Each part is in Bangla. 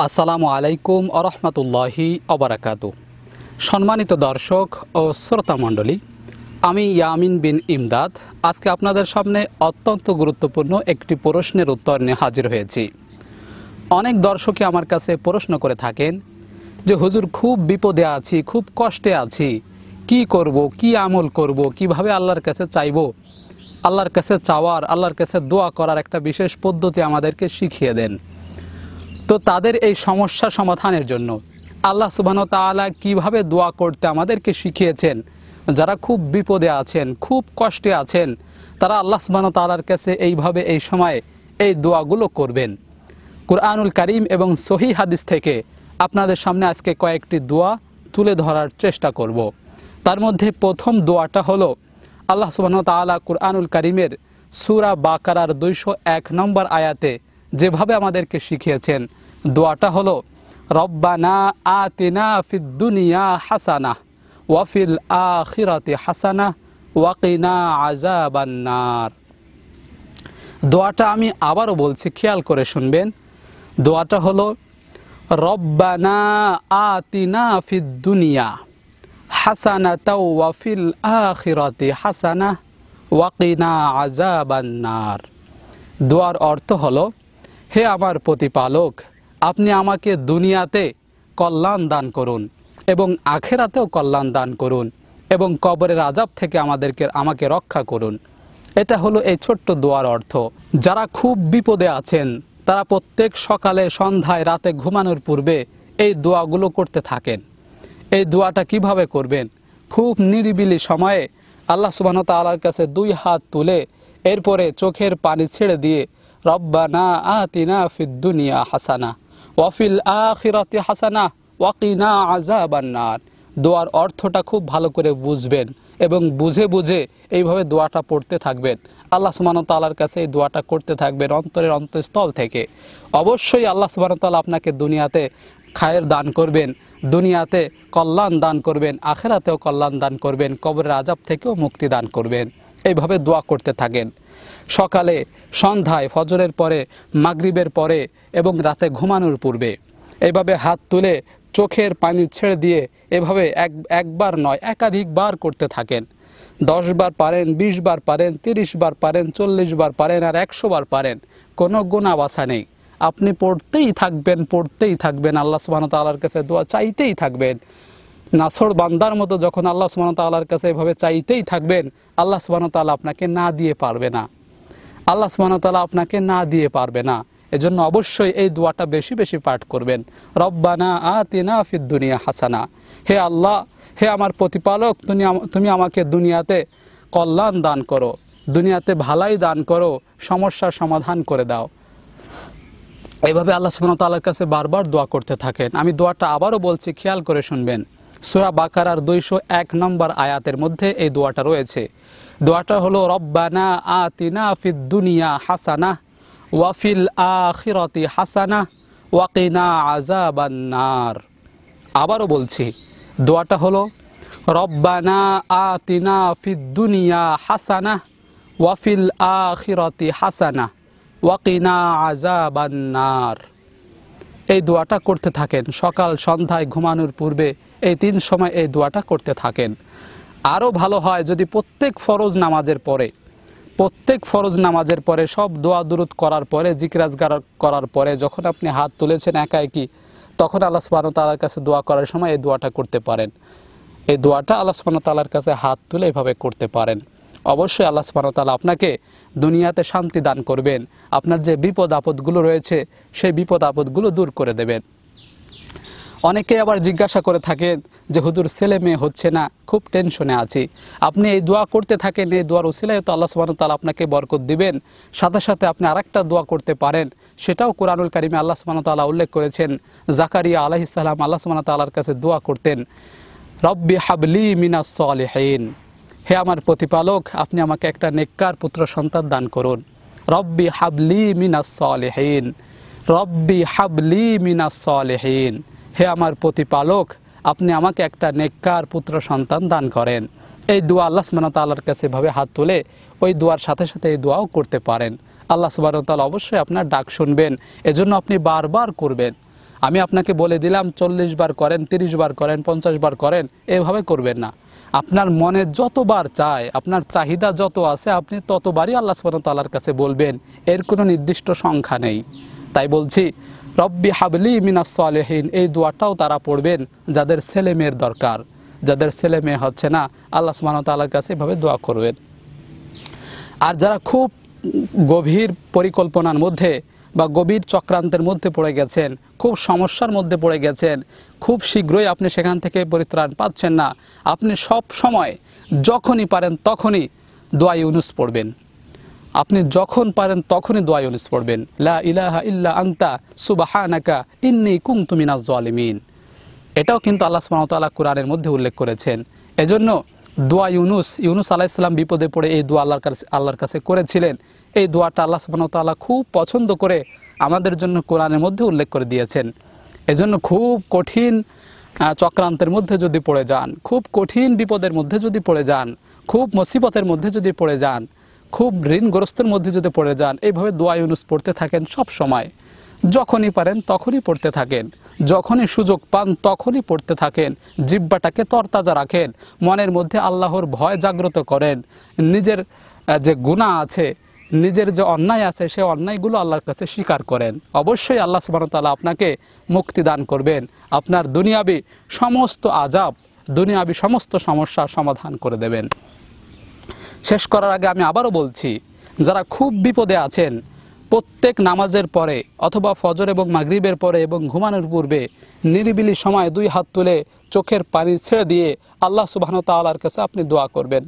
আসসালামু আলাইকুম আরহামতুল্লাহি অবরাকাতু সম্মানিত দর্শক ও শ্রোতামণ্ডলী আমি ইয়ামিন বিন ইমদাদ আজকে আপনাদের সামনে অত্যন্ত গুরুত্বপূর্ণ একটি প্রশ্নের উত্তর নিয়ে হাজির হয়েছি অনেক দর্শকই আমার কাছে প্রশ্ন করে থাকেন যে হুজুর খুব বিপদে আছি খুব কষ্টে আছি কি করব কি আমল করব কিভাবে আল্লাহর কাছে চাইব আল্লাহর কাছে চাওয়ার আল্লাহর কাছে দোয়া করার একটা বিশেষ পদ্ধতি আমাদেরকে শিখিয়ে দেন তো তাদের এই সমস্যা সমাধানের জন্য আল্লাহ সুবাহ তালা কিভাবে দোয়া করতে আমাদেরকে শিখিয়েছেন যারা খুব বিপদে আছেন খুব কষ্টে আছেন তারা আল্লাহ সুবাহ তালার কাছে এইভাবে এই সময় এই দোয়াগুলো করবেন কুরআনুল করিম এবং সহি হাদিস থেকে আপনাদের সামনে আজকে কয়েকটি দোয়া তুলে ধরার চেষ্টা করব। তার মধ্যে প্রথম দোয়াটা হলো আল্লাহ সুবাহ তালা কুরআনুল করিমের সুরা বাকারার দুইশো এক নম্বর আয়াতে যেভাবে আমাদেরকে শিখিয়েছেন দোয়াটা হলো রব্বানা আতিনা ফিদ দুনিয়া হাসানা ওয়াফিল আখিরাতে হাসানা ওয়াকিনা আজাবান্নার দোয়াটা আমি আবারও বলছি খেয়াল করে শুনবেন দোয়াটা হলো রব্বানা আতিনা ফিদ দুনিয়া হাসানা তাও ওয়াফিল আখিরাতে হাসানা ওয়াকিনা আজাবান্নার দোয়ার অর্থ হলো হে আমার প্রতিপালক আপনি আমাকে দুনিয়াতে কল্যাণ দান করুন এবং আখেরাতেও কল্যাণ দান করুন এবং কবরের আজাব থেকে আমাদেরকে আমাকে রক্ষা করুন এটা হলো এই ছোট্ট দোয়ার অর্থ যারা খুব বিপদে আছেন তারা প্রত্যেক সকালে সন্ধ্যায় রাতে ঘুমানোর পূর্বে এই দোয়াগুলো করতে থাকেন এই দোয়াটা কিভাবে করবেন খুব নিরিবিলি সময়ে আল্লাহ সুবাহতআলার কাছে দুই হাত তুলে এরপরে চোখের পানি ছেড়ে দিয়ে রব্বানা আতিনা ফিদ্দুনিয়া হাসানা ওয়াফিল আখিরাতি হাসানা ওয়াকিনা আজাবান্নার দোয়ার অর্থটা খুব ভালো করে বুঝবেন এবং বুঝে বুঝে এইভাবে দোয়াটা পড়তে থাকবেন আল্লাহ সুবাহতালার কাছে এই দোয়াটা করতে থাকবেন অন্তরের অন্তঃস্থল থেকে অবশ্যই আল্লাহ সুবাহতাল্লাহ আপনাকে দুনিয়াতে খায়ের দান করবেন দুনিয়াতে কল্যাণ দান করবেন আখেরাতেও কল্যাণ দান করবেন কবরের আজাব থেকেও মুক্তি দান করবেন এইভাবে দোয়া করতে থাকেন সকালে সন্ধ্যায় ফজরের পরে মাগরিবের পরে এবং রাতে ঘুমানোর পূর্বে এভাবে হাত তুলে চোখের পানি ছেড়ে দিয়ে এভাবে এক একবার নয় একাধিকবার করতে থাকেন দশ বার পারেন ২০ বার পারেন ৩০ বার পারেন চল্লিশ বার পারেন আর একশো বার পারেন কোনো গোনা বাসা নেই আপনি পড়তেই থাকবেন পড়তেই থাকবেন আল্লাহ সুবাহ তাল্লার কাছে দোয়া চাইতেই থাকবেন নাসর বান্দার মতো যখন আল্লাহ সুবাহ তাল্লার কাছে এভাবে চাইতেই থাকবেন আল্লাহ সুবাহ তাল্লাহ আপনাকে না দিয়ে পারবে না আল্লাহ সুবাহ তাল্লাহ আপনাকে না দিয়ে পারবে না এজন্য অবশ্যই এই দোয়াটা বেশি বেশি পাঠ করবেন রব্বানা আতিনা ফির দুনিয়া হাসানা হে আল্লাহ হে আমার প্রতিপালক তুমি তুমি আমাকে দুনিয়াতে কল্যাণ দান করো দুনিয়াতে ভালাই দান করো সমস্যার সমাধান করে দাও এভাবে আল্লাহ সুবাহ তাল্লার কাছে বারবার দোয়া করতে থাকেন আমি দোয়াটা আবারও বলছি খেয়াল করে শুনবেন সুরা বাকারার দুইশো এক নম্বর আয়াতের মধ্যে এই দোয়াটা রয়েছে দোয়াটা হলো রব্বানা আতিনা ফিদ দুনিয়া হাসানা ওয়াফিল আখিরতি হাসানা ওয়াকিনা আজাবান্নার আবারও বলছি দোয়াটা হলো রব্বানা আতিনা ফিদ দুনিয়া হাসানা ওয়াফিল আখিরতি হাসানা ওয়াকিনা আজাবান্নার এই দোয়াটা করতে থাকেন সকাল সন্ধ্যায় ঘুমানোর পূর্বে এই তিন সময় এই দোয়াটা করতে থাকেন আরও ভালো হয় যদি প্রত্যেক ফরজ নামাজের পরে প্রত্যেক ফরজ নামাজের পরে সব দোয়া দূরত করার পরে জিকরাজগার করার পরে যখন আপনি হাত তুলেছেন একা একই তখন আল্লাহ স্মান তালার কাছে দোয়া করার সময় এই দোয়াটা করতে পারেন এই দোয়াটা আল্লাহ স্মান তালার কাছে হাত তুলে এভাবে করতে পারেন অবশ্যই আল্লাহ তালা আপনাকে দুনিয়াতে শান্তি দান করবেন আপনার যে বিপদ আপদগুলো রয়েছে সেই বিপদ আপদগুলো দূর করে দেবেন অনেকে আবার জিজ্ঞাসা করে থাকেন যে হুজুর ছেলে মেয়ে হচ্ছে না খুব টেনশনে আছি আপনি এই দোয়া করতে থাকেন এই দোয়ার উসিলায় তো আল্লাহ সুবাহ তালা আপনাকে বরকত দিবেন সাথে সাথে আপনি আরেকটা দোয়া করতে পারেন সেটাও কোরআনুল কারিমে আল্লাহ সুবাহ তালা উল্লেখ করেছেন জাকারিয়া আলাহিসাল্লাম আল্লাহ সুবাহ তাল্লাহার কাছে দোয়া করতেন রব্বি হাবলি মিনা সলেহীন হে আমার প্রতিপালক আপনি আমাকে একটা নেককার পুত্র সন্তান দান করুন রব্বি হাবলি মিনা সলেহীন রব্বি হাবলি মিনা সলেহীন হে আমার প্রতিপালক আপনি আমাকে একটা নেককার পুত্র সন্তান দান করেন এই দোয়া আল্লাহ তাল্লার কাছে এভাবে হাত তুলে ওই দোয়ার সাথে সাথে এই দোয়াও করতে পারেন আল্লাহ সুবাহতাল্লাহ অবশ্যই আপনার ডাক শুনবেন এজন্য আপনি বারবার করবেন আমি আপনাকে বলে দিলাম চল্লিশ বার করেন তিরিশ বার করেন পঞ্চাশ বার করেন এভাবে করবেন না আপনার মনে যতবার চায় আপনার চাহিদা যত আছে আপনি ততবারই আল্লাহ তাল্লার কাছে বলবেন এর কোনো নির্দিষ্ট সংখ্যা নেই তাই বলছি রব্বি হাবলি সালেহীন এই দোয়াটাও তারা পড়বেন যাদের ছেলে মেয়ের দরকার যাদের ছেলে মেয়ে হচ্ছে না আল্লাহ সুবাহতাল্লার কাছে এভাবে দোয়া করবেন আর যারা খুব গভীর পরিকল্পনার মধ্যে বা গভীর চক্রান্তের মধ্যে পড়ে গেছেন খুব সমস্যার মধ্যে পড়ে গেছেন খুব শীঘ্রই আপনি সেখান থেকে পরিত্রাণ পাচ্ছেন না আপনি সব সময় যখনই পারেন তখনই দোয়া ইউনুস পড়বেন আপনি যখন পারেন তখনই দোয়া ইউনিস পড়বেন লা ইলাহা ইল্লা আন্তা সুবাহানাকা ইন্নি কুং তুমি জালিমিন এটাও কিন্তু আল্লাহ সুবাহতাল্লাহ কোরআনের মধ্যে উল্লেখ করেছেন এজন্য দোয়া ইউনুস ইউনুস আল্লাহ ইসলাম বিপদে পড়ে এই দোয়া আল্লাহর কাছে আল্লাহর কাছে করেছিলেন এই দোয়াটা আল্লাহ সুবাহতাল্লাহ খুব পছন্দ করে আমাদের জন্য কোরআনের মধ্যে উল্লেখ করে দিয়েছেন এজন্য খুব কঠিন চক্রান্তের মধ্যে যদি পড়ে যান খুব কঠিন বিপদের মধ্যে যদি পড়ে যান খুব মুসিবতের মধ্যে যদি পড়ে যান খুব ঋণগ্রস্তের মধ্যে যদি পড়ে যান এইভাবে দোয়া ইউনুস পড়তে থাকেন সব সময় যখনই পারেন তখনই পড়তে থাকেন যখনই সুযোগ পান তখনই পড়তে থাকেন জিব্বাটাকে তরতাজা রাখেন মনের মধ্যে আল্লাহর ভয় জাগ্রত করেন নিজের যে গুণা আছে নিজের যে অন্যায় আছে সে অন্যায়গুলো আল্লাহর কাছে স্বীকার করেন অবশ্যই আল্লাহ সুবাহতাল্লাহ আপনাকে মুক্তি দান করবেন আপনার দুনিয়াবি সমস্ত আজাব দুনিয়াবি সমস্ত সমস্যার সমাধান করে দেবেন শেষ করার আগে আমি আবারও বলছি যারা খুব বিপদে আছেন প্রত্যেক নামাজের পরে অথবা ফজর এবং মাগরিবের পরে এবং ঘুমানোর পূর্বে নিরিবিলি সময় দুই হাত তুলে চোখের পানি ছেড়ে দিয়ে আল্লাহ সুবাহন তাল্লার কাছে আপনি দোয়া করবেন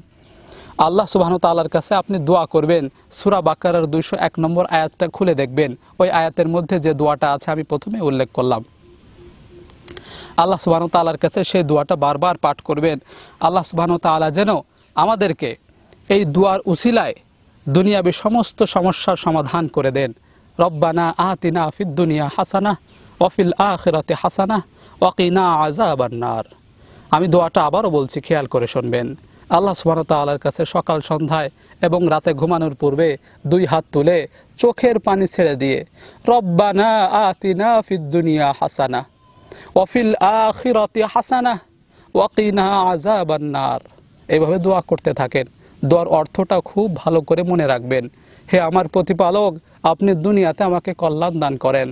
আল্লাহ সুবাহন তাল্লার কাছে আপনি দোয়া করবেন সুরা বাকারার দুইশো এক নম্বর আয়াতটা খুলে দেখবেন ওই আয়াতের মধ্যে যে দোয়াটা আছে আমি প্রথমে উল্লেখ করলাম আল্লাহ সুবাহন তাল্লার কাছে সেই দোয়াটা বারবার পাঠ করবেন আল্লাহ সুবাহন তাল্লাহ যেন আমাদেরকে এই দুয়ার উসিলায় দুনিয়াবি সমস্ত সমস্যার সমাধান করে দেন রব্বানা আহতিনা ফিদ দুনিয়া হাসানা অফিল আখেরাতে হাসানা আজা আজাবান্নার আমি দোয়াটা আবারও বলছি খেয়াল করে শুনবেন আল্লাহ তাল্লার কাছে সকাল সন্ধ্যায় এবং রাতে ঘুমানোর পূর্বে দুই হাত তুলে চোখের পানি ছেড়ে দিয়ে রব্বানা আতিনা দুনিয়া হাসানা অফিল আখিরাতি হাসানা ওয়াকিনা আজাবান্নার এইভাবে দোয়া করতে থাকেন দর অর্থটা খুব ভালো করে মনে রাখবেন হে আমার প্রতিপালক আপনি দুনিয়াতে আমাকে কল্যাণ দান করেন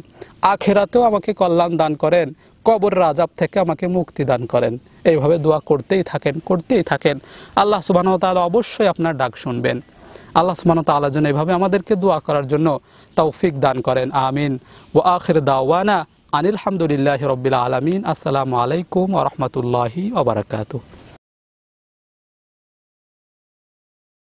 আখেরাতেও আমাকে কল্যাণ দান করেন কবর রাজাব থেকে আমাকে মুক্তি দান করেন এইভাবে দোয়া করতেই থাকেন করতেই থাকেন আল্লাহ সুবাহ তালা অবশ্যই আপনার ডাক শুনবেন আল্লাহ সুবাহ তালা যেন এইভাবে আমাদেরকে দোয়া করার জন্য তৌফিক দান করেন আমিন ও আখের দাওয়ানা আনিলহামদুলিল্লাহ রবিল্লা আলমিন আসসালামু আলাইকুম আ রহমতুল্লাহি